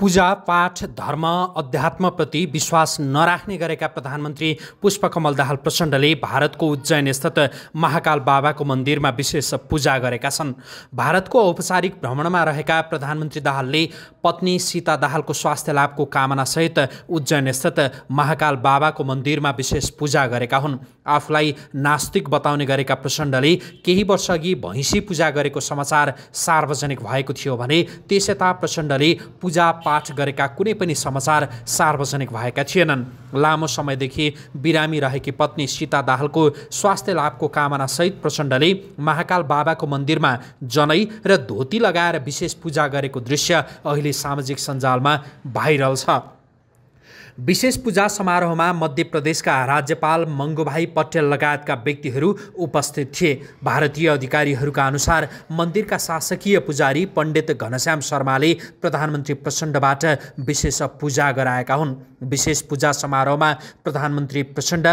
पूजा पाठ धर्म अध्यात्मप्रति विश्वास नराख्ने गरेका प्रधानमन्त्री पुष्पकमल दाहाल प्रचण्डले भारतको उज्जैनस्थित महाकाल बाबाको मन्दिरमा विशेष पूजा गरेका छन् भारतको औपचारिक भ्रमणमा रहेका प्रधानमन्त्री दाहालले पत्नी सीता दाहालको स्वास्थ्य लाभको कामनासहित उज्जैनस्थित महाकाल बाबाको मन्दिरमा विशेष पूजा गरेका हुन् आफूलाई नास्तिक बताउने गरेका प्रचण्डले केही वर्षअघि भैँसी पूजा गरेको समाचार सार्वजनिक भएको थियो भने त्यस यता प्रचण्डले पूजा पाठ गरेका कुनै पनि समाचार सार्वजनिक भएका थिएनन् लामो समयदेखि बिरामी रहेकी पत्नी सीता दाहालको स्वास्थ्य लाभको कामनासहित प्रचण्डले महाकाल बाबाको मन्दिरमा जनै र धोती लगाएर विशेष पूजा गरेको दृश्य अहिले सामाजिक सञ्जालमा भाइरल छ विशेष पूजा समारोहमा मध्य प्रदेशका राज्यपाल मङ्गुभाइ पटेल लगायतका व्यक्तिहरू उपस्थित थिए भारतीय अधिकारीहरूका अनुसार मन्दिरका शासकीय पुजारी पण्डित घनश्याम शर्माले प्रधानमन्त्री प्रचण्डबाट विशेष पूजा गराएका हुन् विशेष पूजा समारोहमा प्रधानमन्त्री प्रचण्ड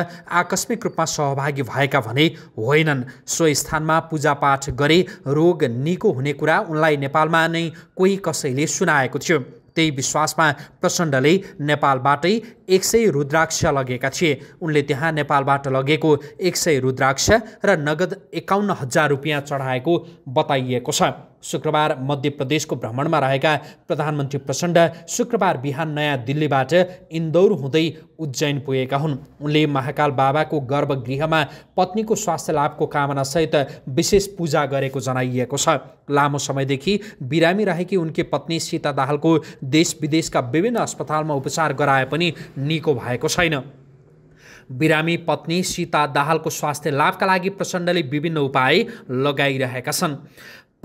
आकस्मिक रूपमा सहभागी भएका भने होइनन् सो स्थानमा पूजापाठ गरे रोग निको हुने कुरा उनलाई नेपालमा नै कोही कसैले सुनाएको थियो त्यही विश्वासमा प्रचण्डले नेपालबाटै एक सय रुद्राक्ष लगेका थिए उनले त्यहाँ नेपालबाट लगेको एक सय रुद्राक्ष र नगद एकाउन्न हजार रुपियाँ चढाएको बताइएको छ शुक्रबार मध्य प्रदेशको भ्रमणमा रहेका प्रधानमन्त्री प्रचण्ड शुक्रबार बिहान नयाँ दिल्लीबाट इन्दौर हुँदै उज्जैन पुगेका हुन् उनले महाकाल बाबाको गर्भगृहमा पत्नीको स्वास्थ्य लाभको कामनासहित विशेष पूजा गरेको जनाइएको छ लामो समयदेखि बिरामी रहेकी उनकी पत्नी सीता दाहालको देश विदेशका विभिन्न अस्पतालमा उपचार गराए पनि निको भएको छैन बिरामी पत्नी सीता दाहालको स्वास्थ्य लाभका लागि प्रचण्डले विभिन्न उपाय लगाइरहेका छन्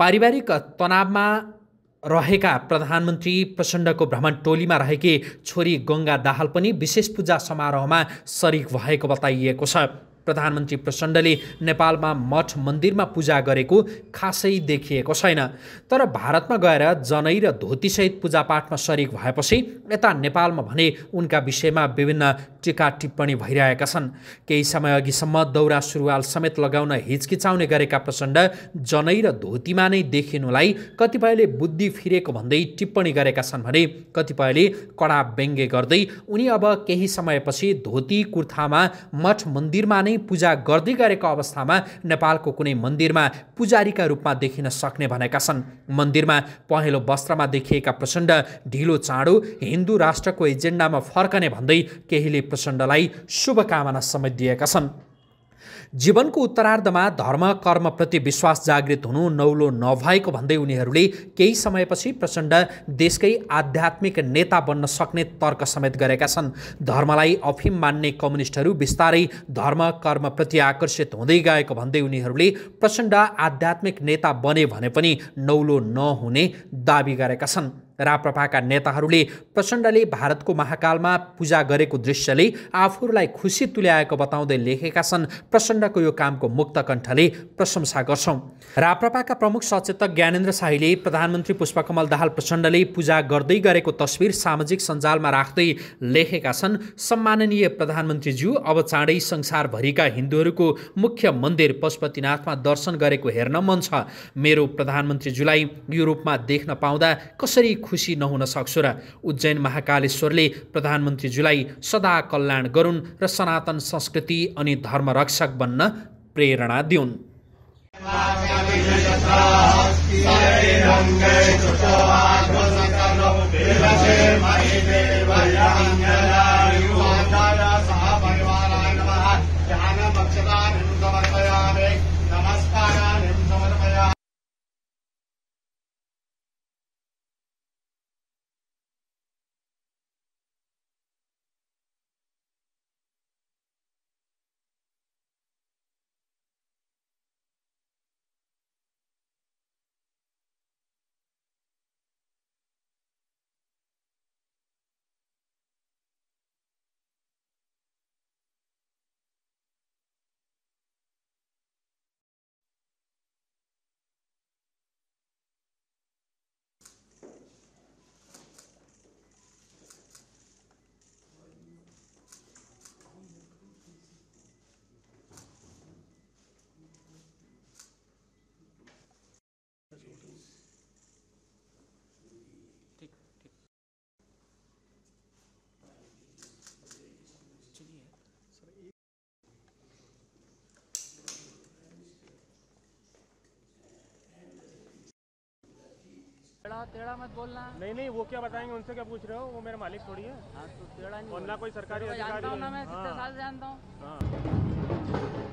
पारिवारिक तनावमा रहेका प्रधानमन्त्री प्रचण्डको भ्रमण टोलीमा रहेकी छोरी गङ्गा दाहाल पनि विशेष पूजा समारोहमा सरिक भएको बताइएको छ प्रधानमन्त्री प्रचण्डले नेपालमा मठ मन्दिरमा पूजा गरेको खासै देखिएको छैन तर भारतमा गएर जनै र धोतीसहित पूजापाठमा सरिक भएपछि यता नेपालमा भने उनका विषयमा विभिन्न टिका टिप्पणी भइरहेका छन् केही समय अघिसम्म दौरा सुरुवाल समेत लगाउन हिचकिचाउने गरेका प्रचण्ड जनै र धोतीमा नै देखिनुलाई कतिपयले बुद्धि फिरेको भन्दै टिप्पणी गरेका छन् भने कतिपयले कडा व्यङ्गे गर्दै उनी अब केही समयपछि धोती कुर्थामा मठ मन्दिरमा नै नै पूजा गर्दै गरेको अवस्थामा नेपालको कुनै मन्दिरमा पुजारीका रूपमा देखिन सक्ने भनेका छन् मन्दिरमा पहेँलो वस्त्रमा देखिएका प्रचण्ड ढिलो चाँडो हिन्दू राष्ट्रको एजेन्डामा फर्कने भन्दै केहीले प्रचण्डलाई शुभकामना समेत दिएका छन् जीवनको उत्तरार्धमा धर्म कर्मप्रति विश्वास जागृत हुनु नौलो नभएको भन्दै उनीहरूले केही समयपछि प्रचण्ड देशकै आध्यात्मिक नेता बन्न सक्ने तर्क समेत गरेका छन् धर्मलाई अफिम मान्ने कम्युनिस्टहरू बिस्तारै धर्म कर्मप्रति आकर्षित हुँदै गएको भन्दै उनीहरूले प्रचण्ड आध्यात्मिक नेता बने भने पनि नौलो नहुने दावी गरेका छन् राप्रपाका नेताहरूले प्रचण्डले भारतको महाकालमा पूजा गरेको दृश्यले आफूहरूलाई खुसी तुल्याएको बताउँदै लेखेका छन् प्रचण्डको यो कामको मुक्त कण्ठले प्रशंसा गर्छौँ राप्रपाका प्रमुख सचेतक ज्ञानेन्द्र शाहीले प्रधानमन्त्री पुष्पकमल दाहाल प्रचण्डले पूजा गर्दै गरेको तस्विर सामाजिक सञ्जालमा राख्दै लेखेका छन् सम्माननीय प्रधानमन्त्रीज्यू अब चाँडै संसारभरिका हिन्दूहरूको मुख्य मन्दिर पशुपतिनाथमा दर्शन गरेको हेर्न मन छ मेरो प्रधानमन्त्रीज्यूलाई युरोपमा देख्न पाउँदा कसरी खुसी नहुन सक्छु र उज्जैन महाकालेश्वरले प्रधानमन्त्रीज्यूलाई सदा कल्याण गरून् र सनातन संस्कृति अनि धर्मरक्षक बन्न प्रेरणा दिउन् बताओ टेढ़ा मत बोलना नहीं नहीं वो क्या बताएंगे उनसे क्या पूछ रहे हो वो मेरे मालिक थोड़ी है हाँ तो टेढ़ा नहीं बोलना कोई सरकारी जानता हूँ ना मैं कितने हाँ। साल जानता हूँ हाँ।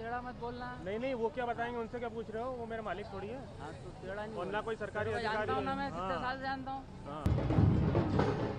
टेढ़ा मत बोलना नहीं नहीं वो क्या बताएंगे उनसे क्या पूछ रहे हो वो मेरे मालिक थोड़ी है हाँ तो टेढ़ा नहीं और कोई सरकारी अधिकारी हूँ ना मैं कितने हाँ। साल जानता हूँ हाँ।